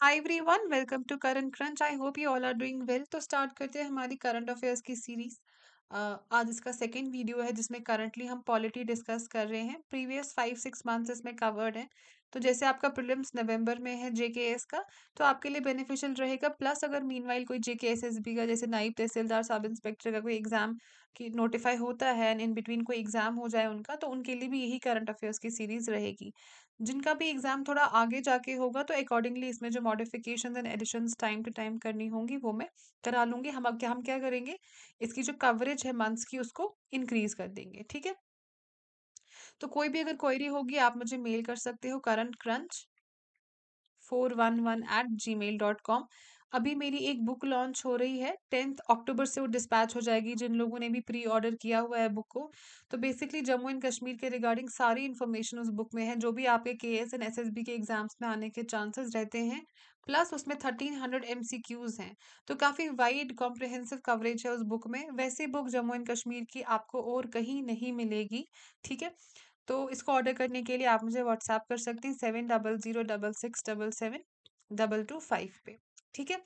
Hi everyone welcome to current crunch I hope you all are doing well तो start करते हैं हमारी current affairs की series आज इसका सेकेंड वीडियो है जिसमें करंटली हम पॉलिटी डिस्कस कर रहे हैं प्रीवियस फाइव सिक्स मंथ्स इसमें कवर्ड है तो जैसे आपका प्रिलिम्स नवंबर में है जेकेएस का तो आपके लिए बेनिफिशियल रहेगा प्लस अगर मीनवाइल कोई बी का जैसे नाइब तहसीलदार सब इंस्पेक्टर का कोई एग्जाम की नोटिफाई होता है एंड इन बिटवीन कोई एग्जाम हो जाए उनका तो उनके लिए भी यही करंट अफेयर्स की सीरीज रहेगी जिनका भी एग्जाम थोड़ा आगे जाके होगा तो अकॉर्डिंगली इसमें जो modification and addition time to time करनी होंगी वो मैं करा लूंगी हम अब क्या हम क्या करेंगे इसकी जो कवरेज है मंथ्स की उसको इंक्रीज कर देंगे ठीक है तो कोई भी अगर क्वेरी होगी आप मुझे मेल कर सकते हो current crunch four one one eight Gmail dot com अभी मेरी एक बुक लॉन्च हो रही है टेंथ अक्टूबर से वो डिस्पैच हो जाएगी जिन लोगों ने भी प्री ऑर्डर किया हुआ है बुक को तो बेसिकली जम्मू एंड कश्मीर के रिगार्डिंग सारी इन्फॉर्मेशन उस बुक में है जो भी आपके के S and S S B के एग्जाम्स में आने के चांसेस रहते हैं प्लस उसमें thirteen hundred M C Qs हैं तो काफ़ी वाइड कॉम्प्रिहेंसिव कवरेज है उस बुक में वैसे बुक जम्मू एंड कश्मीर की आपको और कहीं नहीं मिलेगी ठीक है तो इसको ऑर्डर करने के लिए आप मुझे व्हाट्सएप कर सकती हैं seven double zero double six double seven double two five पे ठीक है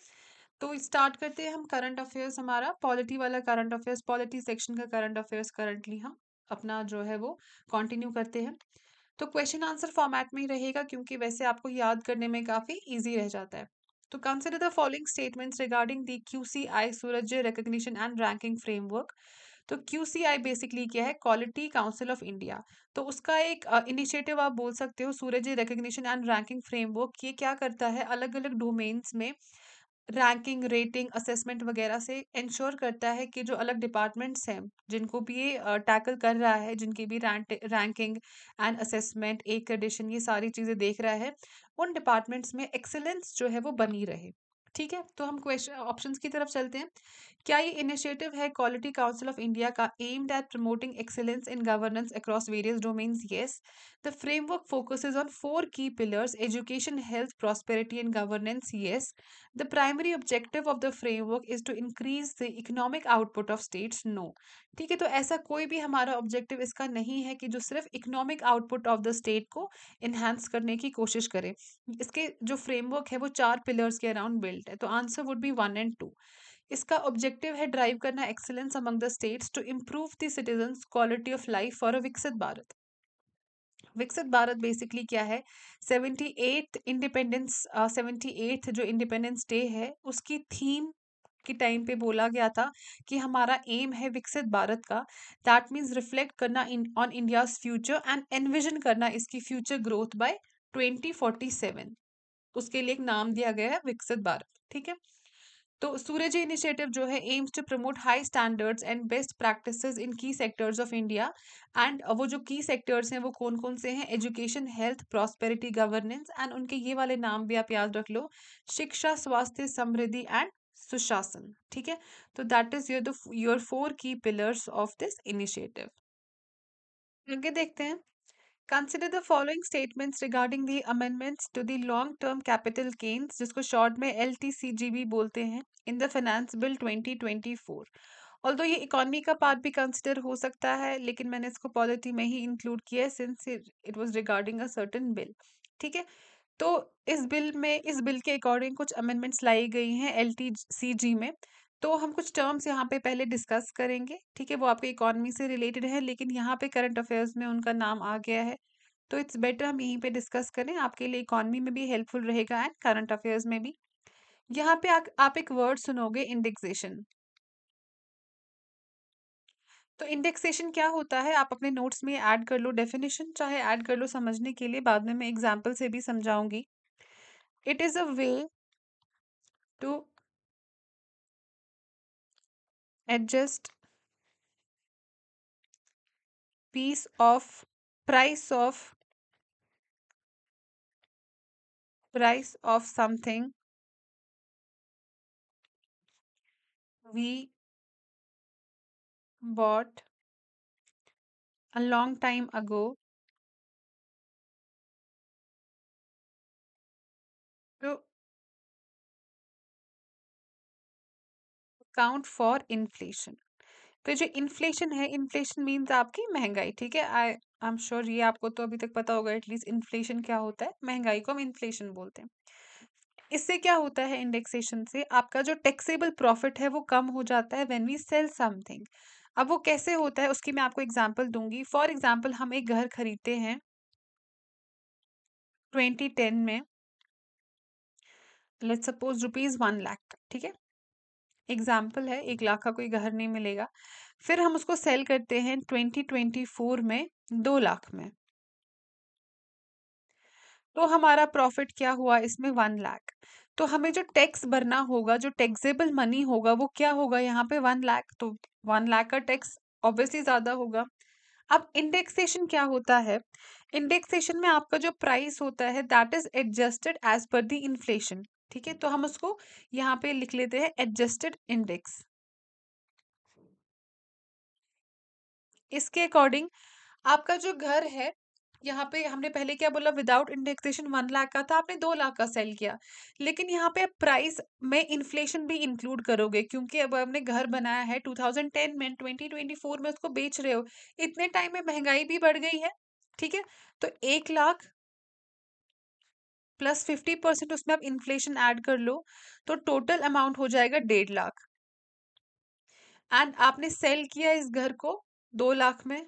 तो स्टार्ट करते हैं हम करंट अफेयर्स हमारा पॉलिटी वाला करंट अफेयर्स पॉलिटी सेक्शन का करंट अफेयर्स करंटली हम अपना जो है वो कंटिन्यू करते हैं तो क्वेश्चन आंसर फॉर्मेट में ही रहेगा क्योंकि वैसे आपको याद करने में काफ़ी ईजी रह जाता है तो consider the following statements regarding the Q C I Suraj recognition and ranking framework तो क्यू सी आई बेसिकली क्या है क्वालिटी काउंसिल ऑफ इंडिया तो उसका एक इनिशिएटिव आप बोल सकते हो Suraj recognition and ranking framework ये क्या करता है अलग अलग डोमेन्स में रैंकिंग रेटिंग असेसमेंट वगैरह से इंश्योर करता है कि जो अलग डिपार्टमेंट्स हैं जिनको भी ये टैकल कर रहा है जिनकी भी रैंकिंग एंड असेसमेंट एक कंडीशन ये सारी चीज़ें देख रहा है उन डिपार्टमेंट्स में एक्सेलेंस जो है वो बनी रहे ठीक है तो हम क्वेश्चन ऑप्शंस की तरफ चलते हैं क्या ये इनिशिएटिव है क्वालिटी काउंसिल ऑफ इंडिया का aimed at promoting excellence in governance across various domains yes the framework focuses on four key pillars education health prosperity and governance yes the primary objective of the framework is to increase the economic output of states no ठीक है तो ऐसा कोई भी हमारा objective इसका नहीं है कि जो सिर्फ economic output of the state को इन्हांस करने की कोशिश करे इसके जो फ्रेमवर्क है वो चार पिलर्स के अराउंड बिल्ड फील्ड है तो answer would be one and two इसका ऑब्जेक्टिव है ड्राइव करना excellence among the states to improve the citizen quality of life for a Viksit Bharat Viksit Bharat basically क्या है seventy eight independence seventy eight जो इंडिपेंडेंस डे है उसकी थीम के टाइम पे बोला गया था कि हमारा एम है विकसित भारत का दैट मीन्स रिफ्लेक्ट करना on India's future and envision करना इसकी future growth by twenty forty seven तो उसके लिए एक नाम दिया गया है विकसित भारत ठीक है तो सूरज इनिशिएटिव जो है aims to promote high standards and best practices in key sectors of India and वो जो की सेक्टर्स हैं वो कौन कौन से हैं education health prosperity governance and उनके ये वाले नाम भी आप याद रख लो शिक्षा स्वास्थ्य समृद्धि एंड सुशासन ठीक है तो that is your your four key pillars of this initiative आगे देखते हैं consider the following statements regarding the amendments to the long term capital gains जिसको शॉर्ट में एल टी सी जी बोलते हैं in the finance bill twenty twenty four although ये economy का part भी कंसिडर हो सकता है लेकिन मैंने इसको पॉलिटी में ही इंक्लूड किया है since it was regarding a certain bill ठीक है तो इस बिल में इस बिल के अकॉर्डिंग कुछ अमेंडमेंट्स लाई गई हैं एल टी सी जी में तो हम कुछ टर्म्स यहाँ पे पहले डिस्कस करेंगे ठीक है वो आपके इकोनॉमी से रिलेटेड है लेकिन यहाँ पे करंट अफेयर्स में उनका नाम आ गया है तो इट्स बेटर हम यहीं पे डिस्कस करें आपके लिए इकोनॉमी में भी हेल्पफुल रहेगा एंड करंट अफेयर्स में भी यहाँ पे आ, आप एक वर्ड सुनोगे इंडेक्सेशन तो इंडेक्सेशन क्या होता है आप अपने नोट्स में ऐड कर लो डेफिनेशन चाहे ऐड कर लो समझने के लिए बाद में मैं एग्जाम्पल से भी समझाऊंगी it is a way to adjust piece of price of price of something we bought a long time ago count for inflation तो जो इन्फ्लेशन है इन्फ्लेशन मीन्स आपकी महंगाई ठीक है आई आई एम श्योर ये आपको तो अभी तक पता होगा एटलीस्ट इन्फ्लेशन क्या होता है महंगाई को हम इन्फ्लेशन बोलते हैं इससे क्या होता है इंडेक्सेशन से आपका जो टैक्सेबल प्रॉफिट है वो कम हो जाता है व्हेन वी सेल समथिंग अब वो कैसे होता है उसकी मैं आपको एग्जांपल दूंगी फॉर एग्जांपल हम एक घर खरीदते हैं 2010 में let's suppose rupees one lakh का ठीक है एग्जाम्पल है एक लाख का कोई घर नहीं मिलेगा फिर हम उसको सेल करते हैं ट्वेंटी ट्वेंटी फोर में दो लाख में तो हमारा प्रॉफिट क्या हुआ इसमें वन लाख तो हमें जो टैक्स भरना होगा जो टैक्सेबल मनी होगा वो क्या होगा यहाँ पे वन लाख तो वन लाख का टैक्स ऑब्वियसली ज़्यादा होगा अब इंडेक्सेशन क्या होता है इंडेक्सेशन में आपका जो प्राइस होता है that is adjusted as per the inflation ठीक है तो हम उसको यहाँ पे लिख लेते हैं एडजस्टेड इंडेक्स इसके अकॉर्डिंग आपका जो घर है यहाँ पे हमने पहले क्या बोला विदाउट इंडेक्सेशन वन लाख का था आपने दो लाख का सेल किया लेकिन यहाँ पे प्राइस में इन्फ्लेशन भी इंक्लूड करोगे क्योंकि अब हमने घर बनाया है 2010 में 2024 में उसको बेच रहे हो इतने टाइम में महंगाई भी बढ़ गई है ठीक है तो एक लाख प्लस फिफ्टी परसेंट उसमें आप इन्फ्लेशन ऐड कर लो तो टोटल अमाउंट हो जाएगा डेढ़ लाख एंड आपने सेल किया इस घर को दो लाख में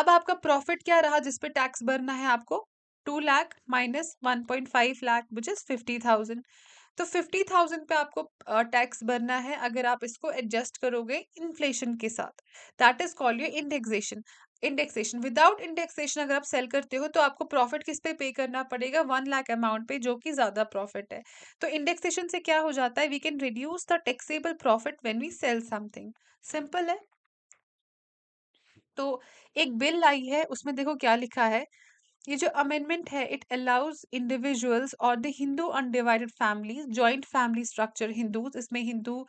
अब आपका प्रॉफिट क्या रहा जिस पे टैक्स भरना है आपको two lakh minus one point five lakh which is fifty thousand तो फिफ्टी थाउजेंड पे आपको टैक्स भरना है अगर आप इसको एडजस्ट करोगे इन्फ्लेशन के साथ that is called your indexation indexation without indexation अगर आप सेल करते हो तो आपको प्रॉफिट किस पे पे करना पड़ेगा वन लाख अमाउंट पे जो कि ज्यादा प्रॉफिट है तो इंडेक्सेशन से क्या हो जाता है we can reduce the taxable profit when we sell something simple है तो एक बिल आई है उसमें देखो क्या लिखा है ये जो अमेंडमेंट है इट अलाउज इंडिविजुअल्स और the Hindu undivided family joint family structure Hindu इसमें हिंदू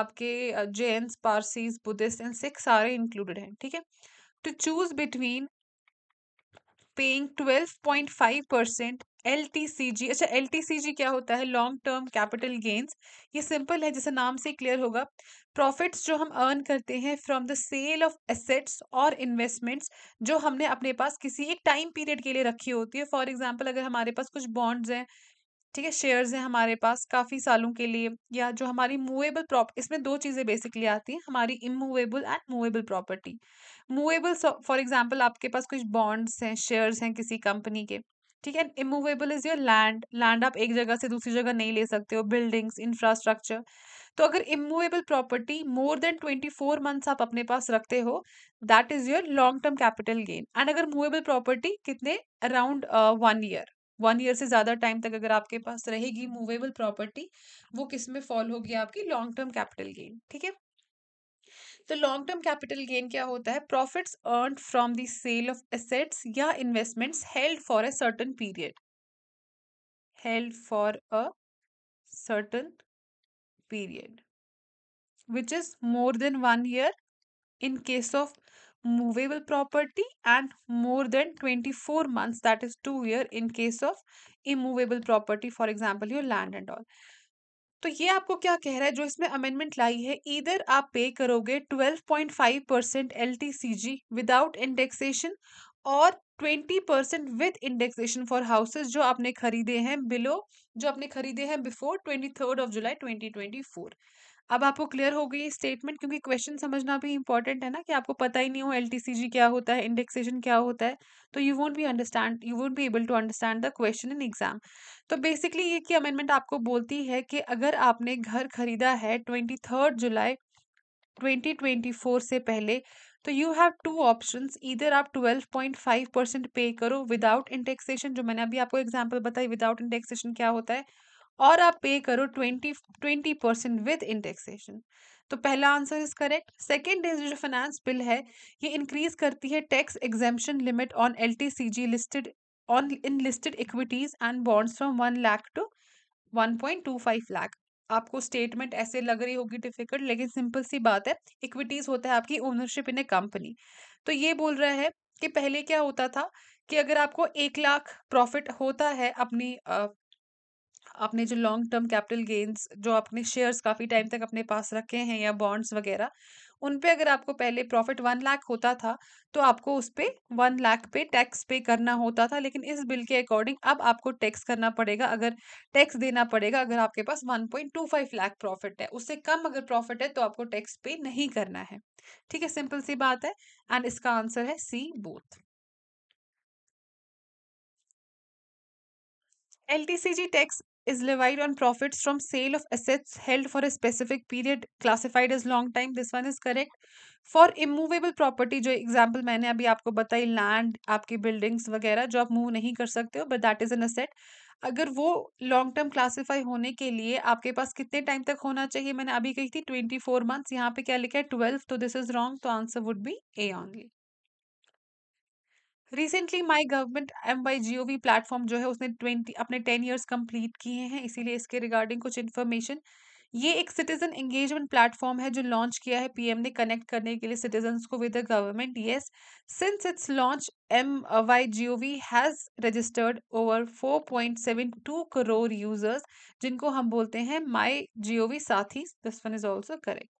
आपके जैन पारसीज बुद्धिस्ट एंड सिख सारे इंक्लूडेड हैं ठीक है to choose between paying 12.5 percent L अच्छा एल क्या होता है लॉन्ग टर्म कैपिटल गेन्स ये सिंपल है जैसे नाम से क्लियर होगा प्रॉफिट्स जो हम अर्न करते हैं from the sale of assets और इन्वेस्टमेंट्स जो हमने अपने पास किसी एक टाइम पीरियड के लिए रखी होती है फॉर एग्जाम्पल अगर हमारे पास कुछ बॉन्ड्स हैं ठीक है शेयर्स हैं हमारे पास काफ़ी सालों के लिए या जो हमारी मूवेबल प्रॉप इसमें दो चीज़ें बेसिकली आती हैं हमारी immovable and movable property movable for example आपके पास कुछ बॉन्ड्स हैं शेयर्स हैं किसी कंपनी के ठीक है immovable is your land land आप एक जगह से दूसरी जगह नहीं ले सकते हो बिल्डिंग्स इंफ्रास्ट्रक्चर तो अगर immovable property more than twenty four months आप अपने पास रखते हो that is your long term capital gain and अगर मूवेबल प्रॉपर्टी कितने around one year one year से ज़्यादा टाइम तक अगर आपके पास रहेगी मूवेबल प्रॉपर्टी वो किस में फॉल होगी आपकी लॉन्ग टर्म कैपिटल गेन ठीक है तो लॉन्ग टर्म कैपिटल गेन क्या होता है profits earn from the sale of assets या investments held for a certain period held for a certain period which is more than one year in case of movable property and more than 24 months that is two year in case of immovable property for example your land and all तो ये आपको क्या कह रहा है जो इसमें amendment लाई है इधर आप पे करोगे 12.5 परसेंट एल विदाउट इंडेक्सेशन और 20 percent with indexation for houses जो आपने खरीदे हैं बिलो जो आपने खरीदे हैं before twenty third of July four अब आपको क्लियर हो गई स्टेटमेंट क्योंकि क्वेश्चन समझना भी इंपॉर्टेंट है ना कि आपको पता ही नहीं हो एल क्या होता है इंडेक्सेशन क्या होता है तो you won't be understand you won't be able to understand the question in exam तो बेसिकली ये की अमेंडमेंट आपको बोलती है कि अगर आपने घर खरीदा है ट्वेंटी जुलाई ट्वेंटी से पहले तो यू हैव टू ऑप्शन इधर आप ट्वेल्व पॉइंट फाइव परसेंट पे करो विदाउट इंडेक्सेशन जो मैंने अभी आपको एग्जाम्पल बताई विदाउट इंडेक्सेशन क्या होता है और आप पे करो twenty twenty percent with indexation तो पहला answer is correct second is जो फाइनेंस बिल है ये इंक्रीज करती है tax exemption limit on L T C G listed on in listed equities and bonds from one lakh to one point two five lakh आपको statement ऐसे लग रही होगी डिफिकल्ट लेकिन सिंपल सी बात है इक्विटीज होता है आपकी ओनरशिप इन ए कंपनी तो ये बोल रहा है कि पहले क्या होता था कि अगर आपको एक लाख प्रॉफिट होता है अपनी अपने जो लॉन्ग टर्म कैपिटल गेन्स जो आपने शेयर्स काफ़ी टाइम तक अपने पास रखे हैं या बॉन्ड्स वगैरह उन पे अगर आपको पहले प्रॉफिट वन लाख होता था तो आपको उस पर वन लाख पे टैक्स पे करना होता था लेकिन इस बिल के अकॉर्डिंग अब आपको टैक्स करना पड़ेगा अगर टैक्स देना पड़ेगा अगर आपके पास one point two five lakh profit है उससे कम अगर प्रॉफिट है तो आपको टैक्स पे नहीं करना है ठीक है सिंपल सी बात है एंड इसका आंसर है C both L T C G tax is levied on profit from sale of assets held for a specific period classified as long time this one is correct for immovable property जो example मैंने अभी आपको बताई land आपकी buildings वगैरह जो आप move नहीं कर सकते हो but that is an asset अगर वो लॉन्ग टर्म क्लासीफाई होने के लिए आपके पास कितने टाइम तक होना चाहिए मैंने अभी कही थी ट्वेंटी फोर मंथ्स यहाँ पे क्या लिखा है ट्वेल्व तो दिस इज रॉन्ग तो answer would be A only recently my government M Y G O V platform जो है उसने ट्वेंटी अपने टेन ईयर्स कंप्लीट किए हैं इसीलिए इसके रिगार्डिंग कुछ इन्फॉर्मेशन ये एक सिटीजन एंगेजमेंट प्लेटफॉर्म है जो लॉन्च किया है पीएम ने कनेक्ट करने के लिए सिटीजन को with the government yes since it's launch M Y G O V has registered over four point seven two crore users जिनको हम बोलते हैं my G O V Saathi this one is also correct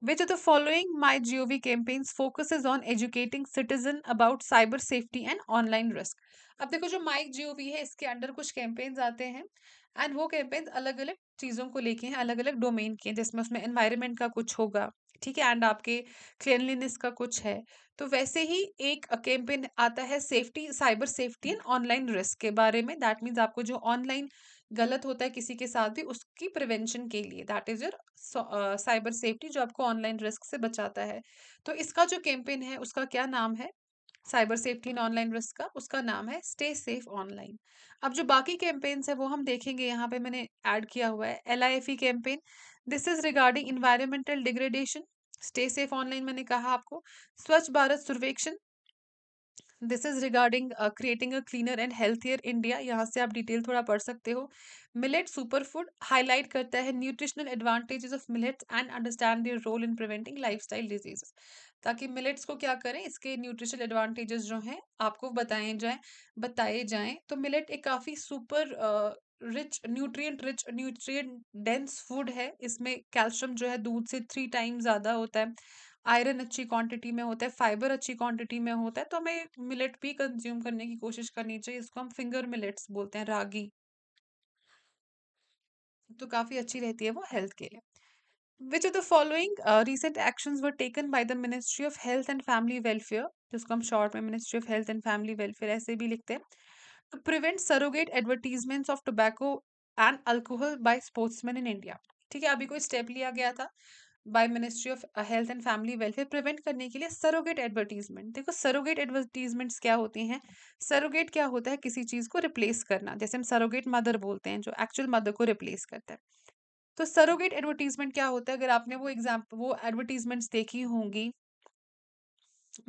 Which of the following My GOV campaigns focuses on educating citizen about cyber safety and online risk? अब देखो जो माई we है इसके under कुछ कैंपेन्स आते हैं एंड वो कैंपेन्स अलग अलग चीज़ों को लेके हैं अलग अलग डोमेन के जिसमें उसमें एनवायरनमेंट का कुछ होगा ठीक है एंड आपके क्लिनलीनेस का कुछ है तो वैसे ही एक कैंपेन आता है safety cyber safety and online risk के बारे में दैट मीन्स आपको जो ऑनलाइन गलत होता है किसी के साथ भी उसकी प्रिवेंशन के लिए that is your cyber safety जो आपको ऑनलाइन रिस्क से बचाता है तो इसका जो कैंपेन है उसका क्या नाम है cyber safety in online risk का उसका नाम है स्टे सेफ ऑनलाइन अब जो बाकी कैंपेन्स है वो हम देखेंगे यहाँ पे मैंने ऐड किया हुआ है L I F E campaign this is regarding environmental degradation stay safe online मैंने कहा आपको Swachh Bharat Survekshan this is regarding creating a cleaner and healthier India यहाँ से आप डिटेल थोड़ा पढ़ सकते हो मिलेट सुपर फूड हाईलाइट करता है nutritional advantages of millets and understand their role in preventing life style diseases ताकि मिलेट्स को क्या करें इसके न्यूट्रिशनल एडवांटेजेस जो हैं आपको बताए जाएँ बताए जाएँ तो मिलेट एक काफ़ी super rich nutrient rich nutrient dense food है इसमें कैल्शियम जो है दूध से थ्री टाइम ज़्यादा होता है आयरन अच्छी क्वांटिटी में होता है फाइबर अच्छी क्वांटिटी में होता है तो हमें मिलेट भी कंज्यूम करने की कोशिश करनी चाहिए इसको हम फिंगर मिलेट्स बोलते हैं रागी तो काफ़ी अच्छी रहती है वो हेल्थ के लिए which of the following recent action were taken by the ministry of health and family welfare जिसको हम शॉर्ट में ministry of health and family welfare ऐसे भी लिखते हैं to prevent surrogate advertisement of tobacco and alcohol sports sportsman in India ठीक है अभी कोई स्टेप लिया गया था by ministry of health and family welfare prevent करने के लिए सरोगेट एडवर्टीजमेंट देखो सरोगेट एडवर्टीजमेंट्स क्या होती हैं सरोगेट क्या होता है किसी चीज़ को रिप्लेस करना जैसे हम सरोगेट मदर बोलते हैं जो एक्चुअल मदर को रिप्लेस करता है तो सरोगेट एडवर्टीजमेंट क्या होता है अगर आपने वो एग्जाम्पल वो एडवर्टीजमेंट्स देखी होंगी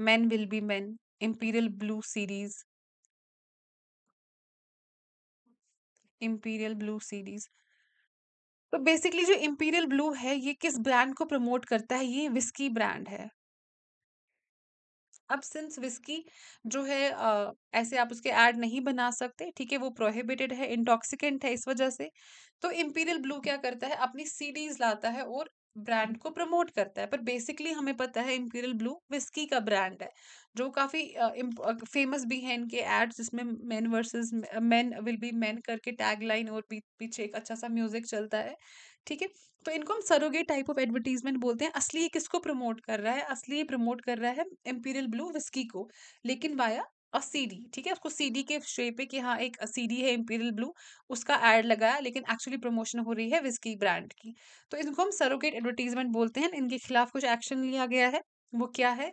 man will be man Imperial Blue series Imperial Blue series तो बेसिकली जो इम्पीरियल ब्लू है ये किस ब्रांड को प्रमोट करता है ये विस्की ब्रांड है अब सिंस विस्की जो है आ, ऐसे आप उसके ऐड नहीं बना सकते ठीक है वो प्रोहिबिटेड है इंटॉक्सिकेंट है इस वजह से तो इम्पीरियल ब्लू क्या करता है अपनी सीडीज लाता है और ब्रांड को प्रमोट करता है पर बेसिकली हमें पता है इम्पीरियल ब्लू विस्की का ब्रांड है जो काफ़ी फेमस भी है इनके एड्स जिसमें man versus man will be man करके टैग लाइन और पीछे एक अच्छा सा म्यूजिक चलता है ठीक है तो इनको हम सरोगे टाइप ऑफ एडवर्टीजमेंट बोलते हैं असली किसको प्रमोट कर रहा है असली प्रमोट कर रहा है एम्पीरियल ब्लू विस्की को लेकिन वाया और सीडी ठीक है उसको सीडी के शेप पे कि हाँ एक सीडी है इम्पीरियल ब्लू उसका एड लगाया लेकिन एक्चुअली प्रमोशन हो रही है विस्की ब्रांड की तो इनको हम सरोगेट एडवर्टीजमेंट बोलते हैं इनके खिलाफ कुछ एक्शन लिया गया है वो क्या है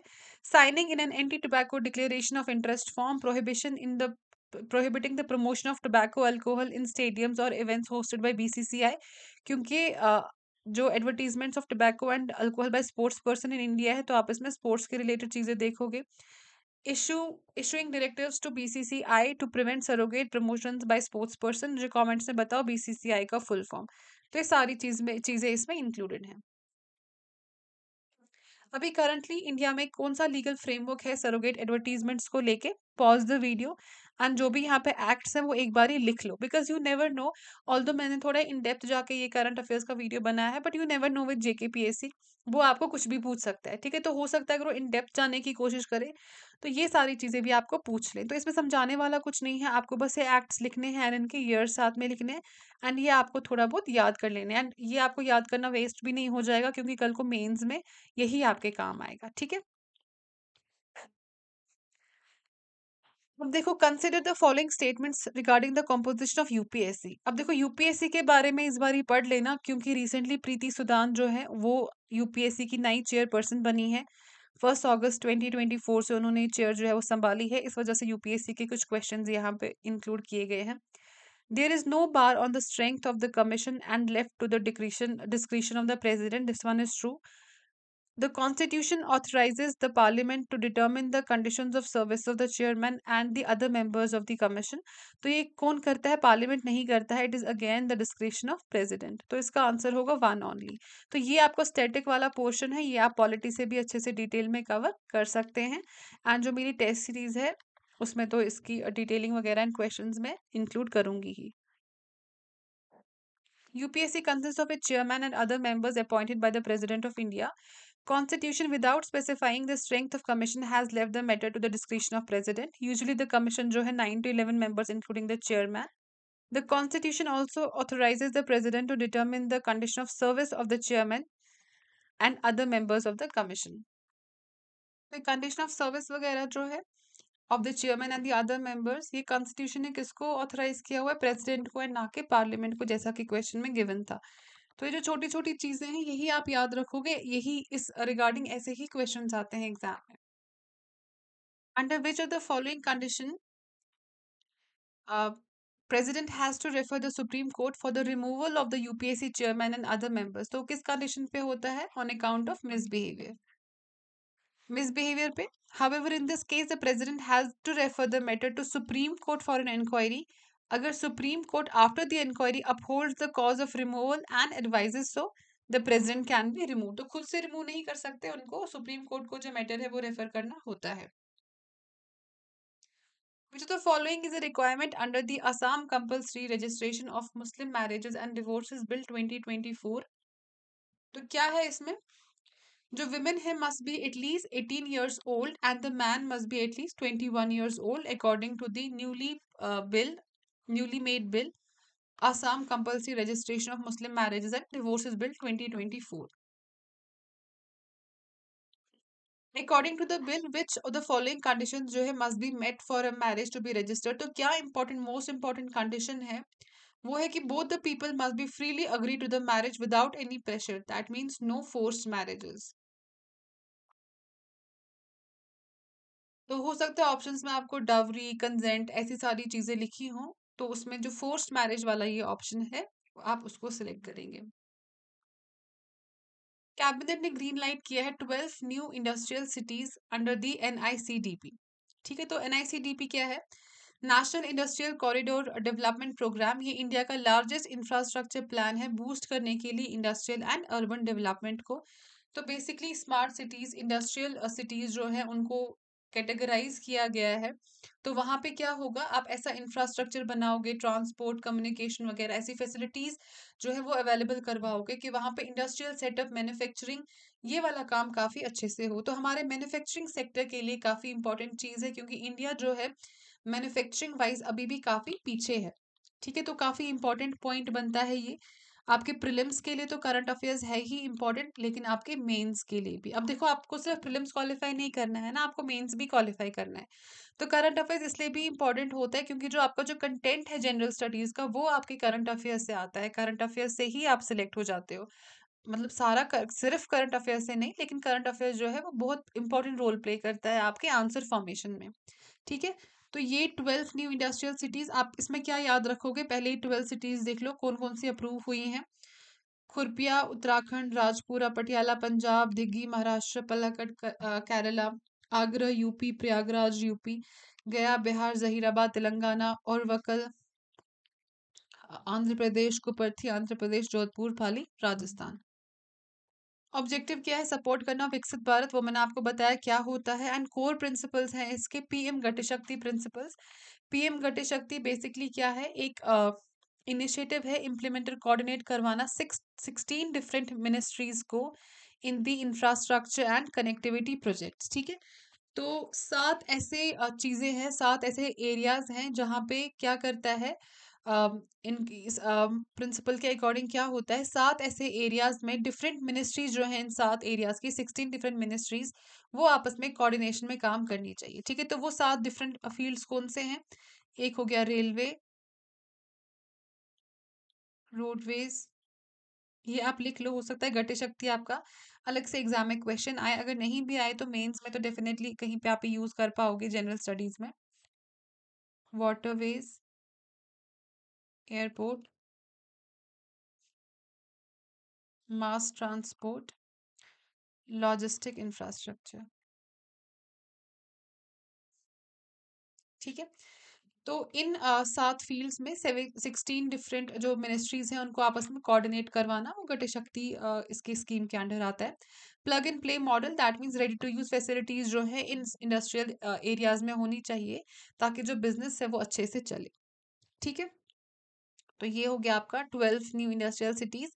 signing in an anti tobacco declaration of interest form prohibition in the prohibiting the promotion of tobacco alcohol in stadiums और events hosted by B C C I क्योंकि जो advertisements of tobacco and alcohol by sports person in India है तो आप इसमें sports के related चीज़ें देखोगे issue issuing directives to BCCI to prevent surrogate promotions by sports person जो कमेंट्स में बताओ BCCI का फुल फॉर्म तो ये सारी चीज में चीजें इसमें इंक्लूडेड हैं अभी करंटली इंडिया में कौन सा लीगल फ्रेमवर्क है सरोगेट एडवर्टीजमेंट्स को लेके पॉज द वीडियो एंड जो भी यहाँ पे एक्ट्स हैं वो एक बार ही लिख लो because you never know although मैंने थोड़ा इन डेप्थ जाके ये करंट अफेयर्स का वीडियो बनाया है but you never know with J K P S C वो आपको कुछ भी पूछ सकता है ठीक है तो हो सकता है अगर वो इन डेप्थ जाने की कोशिश करे तो ये सारी चीज़ें भी आपको पूछ लें तो इसमें समझाने वाला कुछ नहीं है आपको बस ये एक्ट्स लिखने हैं एंड इनके ईयर्स साथ में लिखने हैं एंड ये आपको थोड़ा बहुत याद कर लेने एंड ये आपको याद करना वेस्ट भी नहीं हो जाएगा क्योंकि कल को मेन्स में यही आपके काम आएगा ठीक है अब देखो consider the following statements regarding the composition of UPSC अब देखो यूपीएससी के बारे में इस बार ही पढ़ लेना क्योंकि रिसेंटली प्रीति सुदान जो है वो यूपीएससी की नई चेयरपर्सन बनी है फर्स्ट अगस्त 2024 से उन्होंने चेयर जो है वो संभाली है इस वजह से यूपीएससी के कुछ क्वेश्चन यहाँ पे इंक्लूड किए गए हैं there is no bar on the strength of the commission and left to the discretion description of the president this one is true The Constitution authorizes the Parliament to determine the conditions of service of the chairman and the other members of the commission. तो ये कौन करता है parliament नहीं करता है it is again the description of president तो इसका आंसर होगा वन ओनली तो ये आपको स्टैटिक वाला पोर्शन है ये आप पॉलिटी से भी अच्छे से डिटेल में कवर कर सकते हैं एंड जो मेरी टेस्ट सीरीज है उसमें तो इसकी डिटेलिंग वगैरह एंड क्वेश्चन में इंक्लूड करूंगी ही UPSC consists of a chairman and other members appointed by the President of India. Constitution without specifying the strength of commission has left the matter to the discretion of president. Usually the commission jo hai 9 to 11 members including the chairman. The constitution also authorizes the president to determine the condition of service of the chairman and other members of the commission. The condition of service wagaira jo hai of the chairman and the other members ye constitution ne kisko authorize kiya hua hai president ko and na ke parliament ko jaisa ki question mein given tha. तो ये जो छोटी छोटी चीज़ें हैं यही आप याद रखोगे यही इस रिगार्डिंग ऐसे ही क्वेश्चन आते हैं एग्जाम में under which are the following condition president has to refer the supreme court for the removal of the UPSC chairman and other members तो किस कंडीशन पे होता है ऑन अकाउंट ऑफ मिसबिहेवियर पे however in this case the president has to refer the matter to supreme court for an inquiry agar Supreme Court after the inquiry upholds the cause of removal and advises so the president can be remove तो खुद से remove नहीं कर सकते उनको supreme court को जो matter है वो रेफर करना होता है Which of the following is a requirement under the Assam Compulsory Registration of Muslim Marriages and Divorces Bill 2024? तो क्या है इसमें जो women है must be at least 18 years old and the man must be at least 21 years old according to the newly uh, bill newly made bill assam compulsory registration of muslim marriages and divorces bill 2024 according to the bill which the following condition जो है must be met for a marriage to be registered तो क्या important most important condition है वो है कि both the people must be freely agree to the marriage without any pressure that means no forced marriages तो हो सकता है ऑप्शंस में आपको डवरी कंजेंट ऐसी सारी चीजें लिखी हों तो उसमें जो फोर्स मैरिज वाला ये ऑप्शन है आप उसको सिलेक्ट करेंगे कैबिनेट ने ग्रीन लाइट किया है twelve new industrial cities under the N ठीक है तो एनआईसीडीपी क्या है national industrial corridor development programme ये इंडिया का लार्जेस्ट इंफ्रास्ट्रक्चर प्लान है बूस्ट करने के लिए इंडस्ट्रियल एंड अर्बन डेवलपमेंट को तो basically smart cities industrial cities जो है उनको कैटेगराइज किया गया है तो वहाँ पे क्या होगा आप ऐसा इंफ्रास्ट्रक्चर बनाओगे ट्रांसपोर्ट कम्युनिकेशन वगैरह ऐसी फैसिलिटीज़ जो है वो अवेलेबल करवाओगे कि वहाँ पे इंडस्ट्रियल सेटअप मैन्युफैक्चरिंग ये वाला काम काफ़ी अच्छे से हो तो हमारे मैन्युफैक्चरिंग सेक्टर के लिए काफ़ी इंपॉर्टेंट चीज़ है क्योंकि इंडिया जो है मैन्युफैक्चरिंग वाइज अभी भी काफ़ी पीछे है ठीक है तो काफ़ी इंपॉर्टेंट पॉइंट बनता है ये आपके प्रिलिम्स के लिए तो करंट अफेयर्स है ही इंपॉर्टेंट लेकिन आपके मेंस के लिए भी अब देखो आपको सिर्फ प्रिलिम्स क्वालिफाई नहीं करना है ना आपको मेंस भी क्वालिफाई करना है तो करंट अफेयर्स इसलिए भी इंपॉर्टेंट होता है क्योंकि जो आपका जो कंटेंट है जनरल स्टडीज़ का वो आपके करंट अफेयर्स से आता है करंट अफेयर्स से ही आप सिलेक्ट हो जाते हो मतलब सारा कर, सिर्फ करंट अफेयर्स से नहीं लेकिन करंट अफेयर्स जो है वो बहुत इंपॉर्टेंट रोल प्ले करता है आपके आंसर फॉर्मेशन में ठीक है तो ये ट्वेल्व न्यू इंडस्ट्रियल सिटीज़ आप इसमें क्या याद रखोगे पहले ट्वेल्व सिटीज़ देख लो कौन कौन सी अप्रूव हुई हैं खुरपिया उत्तराखंड राजपुरा पटियाला पंजाब दिग्गी महाराष्ट्र पलाकट केरला आगरा यूपी प्रयागराज यूपी गया बिहार जहीराबाद तेलंगाना और वकल आंध्र प्रदेश कुपर्थी आंध्र प्रदेश जोधपुर पाली राजस्थान ऑब्जेक्टिव क्या है सपोर्ट करना विकसित भारत वो मैंने आपको बताया क्या होता है एंड कोर प्रिंसिपल्स हैं इसके पीएम गति शक्ति प्रिंसिपल्स पीएम गति शक्ति बेसिकली क्या है एक इनिशिएटिव uh, है इम्प्लीमेंटर कोऑर्डिनेट करवाना सिक्स सिक्सटीन डिफरेंट मिनिस्ट्रीज को in the infrastructure and connectivity project ठीक है तो सात ऐसे चीज़ें हैं सात ऐसे एरियाज हैं जहाँ पे क्या करता है इन इस प्रिंसिपल के अकॉर्डिंग क्या होता है सात ऐसे एरियाज में डिफरेंट मिनिस्ट्रीज जो है इन सात एरियाज की सिक्सटीन डिफरेंट मिनिस्ट्रीज वो आपस में कोऑर्डिनेशन में काम करनी चाहिए ठीक है तो वो सात डिफरेंट फील्ड्स कौन से हैं एक हो गया रेलवे रोडवेज ये आप लिख लो हो सकता है गटे शक्ति आपका अलग से एग्जाम में क्वेश्चन आए अगर नहीं भी आए तो मेन्स में तो डेफिनेटली कहीं पे आप यूज कर पाओगे जनरल स्टडीज में waterways airport mass transport logistic infrastructure ठीक है तो इन सात फील्ड्स में सिक्सटीन डिफरेंट जो मिनिस्ट्रीज हैं उनको आपस में कोऑर्डिनेट करवाना वो गटे शक्ति इसकी स्कीम के अंडर आता है plug in play model that means ready to use facilities जो है इन इंडस्ट्रियल एरियाज में होनी चाहिए ताकि जो बिजनेस है वो अच्छे से चले ठीक है तो ये हो गया आपका ट्वेल्व न्यू इंडस्ट्रियल सिटीज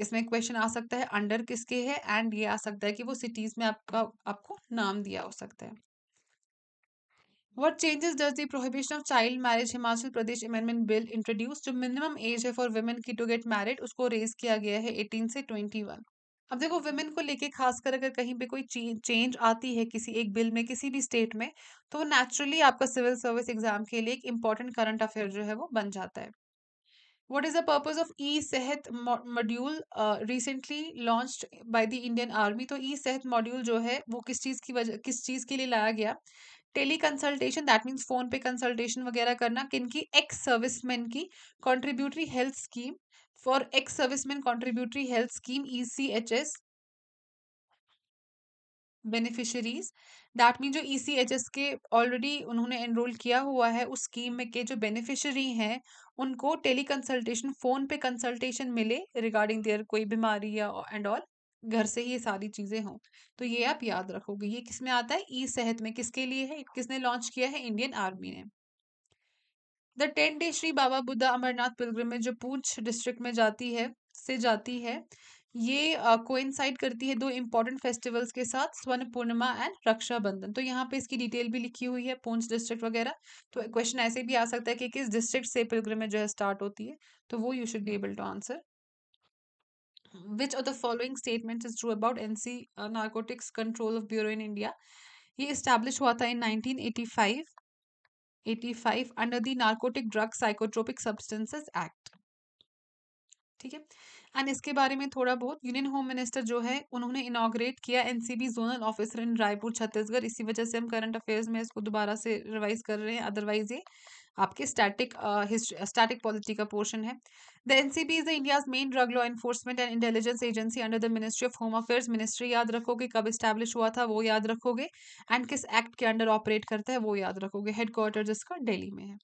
इसमें क्वेश्चन आ सकता है अंडर किसके है एंड ये आ सकता है कि वो सिटीज में आपका आपको नाम दिया हो सकता है what changes does the prohibition of child marriage Himachal Pradesh amendment bill introduce जो मिनिमम एज है फॉर वेमेन की टू गेट मैरिड उसको रेज किया गया है एटीन से ट्वेंटी वन अब देखो वुमेन को लेके खासकर अगर कहीं पे कोई चेंज आती है किसी एक बिल में किसी भी स्टेट में तो नेचुरली आपका सिविल सर्विस एग्जाम के लिए एक इम्पॉर्टेंट करंट अफेयर जो है वो बन जाता है What is the purpose of e sehat module uh, recently launched by the indian army to e sehat module jo hai wo kis cheez ki wajah kis cheez ke liye laya gaya tele consultation that means phone पे consultation वगैरह करना किन की ex serviceman की contributory health scheme for ex serviceman contributory health scheme E C H S beneficiaries that mean जो E C H S के already उन्होंने enrol किया हुआ है उस स्कीम में के जो बेनिफिशरी हैं उनको टेली कंसल्टेशन फ़ोन पे कंसल्टेशन मिले रिगार्डिंग देयर कोई बीमारी या एंड ऑल घर से ही ये सारी चीज़ें हों तो ये आप याद रखोगे ये किस में आता है ई सेहत में किसके लिए है किसने लॉन्च किया है इंडियन आर्मी ने the ten day Shri Baba Buddha Amarnath pilgrim में जो पूछ डिस्ट्रिक्ट में जाती है से जाती है ये कोइंसाइड uh, करती है दो इम्पोर्टेंट फेस्टिवल्स के साथ स्वर्ण पूर्णिमा एंड रक्षाबंधन तो यहाँ पे इसकी डिटेल भी लिखी हुई है पूंछ डिस्ट्रिक्ट वगैरह तो क्वेश्चन ऐसे भी आ सकता है कि किस डिस्ट्रिक्ट से पिलग्रमेज जो है स्टार्ट होती है तो वो you should be able to answer which of the following statement is true about N C narcotics control of bureau in India ये इस्टेब्लिश हुआ था in eighty five under the narcotic drug psychotropic substances act ठीक है and इसके बारे में थोड़ा बहुत यूनियन होम मिनिस्टर जो है उन्होंने इनाग्रेट किया NCB zonal officer in Raipur Chhattisgarh इसी वजह से हम करंट अफेयर्स में इसको दोबारा से रिवाइज कर रहे हैं अदरवाइज ये आपके स्टैटिक स्टैटिक पॉलिटी का पोर्शन है the N C B is the India's main drug law enforcement and intelligence agency under the ministry of home affairs ministry याद रखोगे कब स्टैब्लिश हुआ था वो याद रखोगे एंड किस एक्ट के अंडर ऑपरेट करता है वो याद रखोगे हेडक्वार्टर इसका डेली में है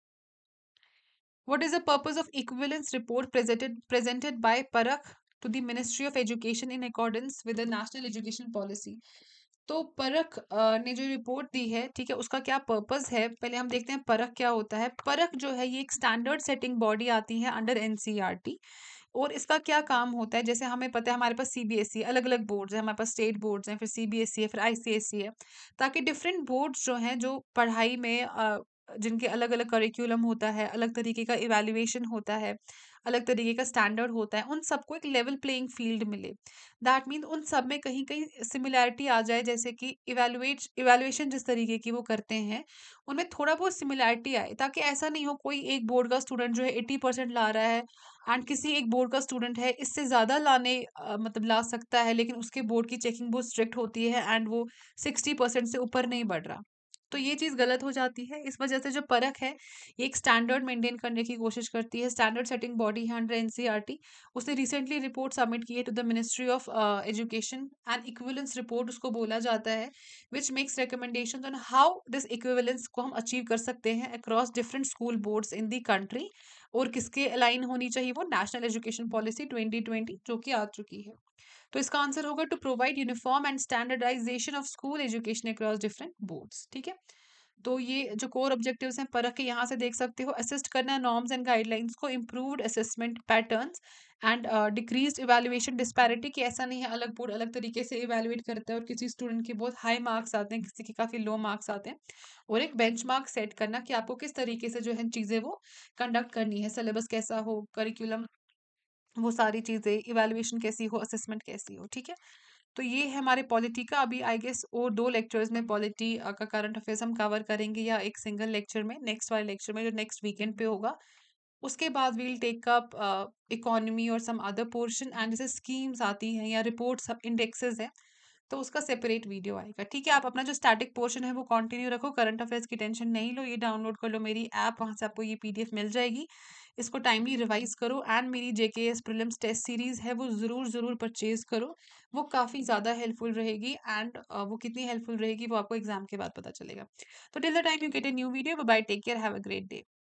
What is the purpose of equivalence report presented presented by Parakh to the Ministry of Education in accordance with the National Education Policy? तो परख ने जो रिपोर्ट दी है ठीक है उसका क्या पर्पस है पहले हम देखते हैं परख क्या होता है परख जो है ये एक स्टैंडर्ड सेटिंग बॉडी आती है अंडर एनसीईआरटी e और इसका क्या काम होता है जैसे हमें पता है हमारे पास सी बी एस ई अलग अलग बोर्ड्स हैं हमारे पास स्टेट बोर्ड्स हैं फिर सी बी एस ई है फिर आई सी एस ई है ताकि डिफरेंट बोर्ड्स जो हैं जो पढ़ाई में जिनके अलग अलग करिकुलम होता है अलग तरीके का इवेल्युएशन होता है अलग तरीके का स्टैंडर्ड होता है उन सबको एक लेवल प्लेइंग फील्ड मिले दैट मीन उन सब में कहीं कहीं सिमिलैरिटी आ जाए जैसे कि इवेलुएट इवेलुएशन जिस तरीके की वो करते हैं उनमें थोड़ा बहुत सिमिलैरिटी आए ताकि ऐसा नहीं हो कोई एक बोर्ड का स्टूडेंट जो है एट्टी परसेंट ला रहा है एंड किसी एक बोर्ड का स्टूडेंट है इससे ज़्यादा लाने आ, मतलब ला सकता है लेकिन उसके बोर्ड की चेकिंग बहुत स्ट्रिक्ट होती है एंड वो सिक्सटी परसेंट से ऊपर नहीं बढ़ रहा तो ये चीज़ गलत हो जाती है इस वजह से जो परख है ये एक स्टैंडर्ड मेंटेन करने की कोशिश करती है स्टैंडर्ड सेटिंग बॉडी है अंडर एन उसने रिसेंटली रिपोर्ट सबमिट की है to the ministry of education and equivalence report उसको बोला जाता है which makes recommendation on how this equivalence को हम अचीव कर सकते हैं across different school boards in the country और किसके अलाइन होनी चाहिए वो नेशनल एजुकेशन पॉलिसी 2020 जो कि आ चुकी है तो इसका आंसर होगा to provide uniform and standardization of school education across different boards ठीक है तो ये जो कोर ऑब्जेक्टिव्स हैं परख के यहाँ से देख सकते हो असिस्ट करना नॉर्म्स एंड गाइडलाइंस को improve assessment patterns and decrease evaluation disparity कि ऐसा नहीं है अलग बोर्ड अलग तरीके से इवेल्युएट करता है और किसी स्टूडेंट के बहुत हाई मार्क्स आते हैं किसी के काफ़ी लो मार्क्स आते हैं और एक बेंच सेट करना कि आपको किस तरीके से जो है चीज़ें वो कंडक्ट करनी है सिलेबस कैसा हो करिकुलम वो सारी चीज़ें इवेल्युएशन कैसी हो असेसमेंट कैसी हो ठीक है तो ये है हमारे पॉलिटी का अभी आई गेस और दो लेक्चर्स में पॉलिटी uh, का करंट अफेयर्स हम कवर करेंगे या एक सिंगल लेक्चर में नेक्स्ट वाले लेक्चर में जो नेक्स्ट वीकेंड पे होगा उसके बाद वील टेक अप इकोनमी और सम अदर पोर्शन एंड जैसे स्कीम्स आती हैं या रिपोर्ट्स इंडेक्सेस है तो उसका सेपरेट वीडियो आएगा ठीक है आप अपना जो स्टैटिक पोर्शन है वो कंटिन्यू रखो करंट अफेयर्स की टेंशन नहीं लो ये डाउनलोड कर लो मेरी ऐप वहाँ से आपको ये पीडीएफ मिल जाएगी इसको टाइमली रिवाइज करो एंड मेरी JK S prelims test series है वो ज़रूर ज़रूर परचेज़ करो वो काफ़ी ज़्यादा हेल्पफुल रहेगी एंड uh, वो कितनी हेल्पफुल रहेगी वो आपको एग्जाम के बाद पता चलेगा तो till the time you get a new video bye take care have a great day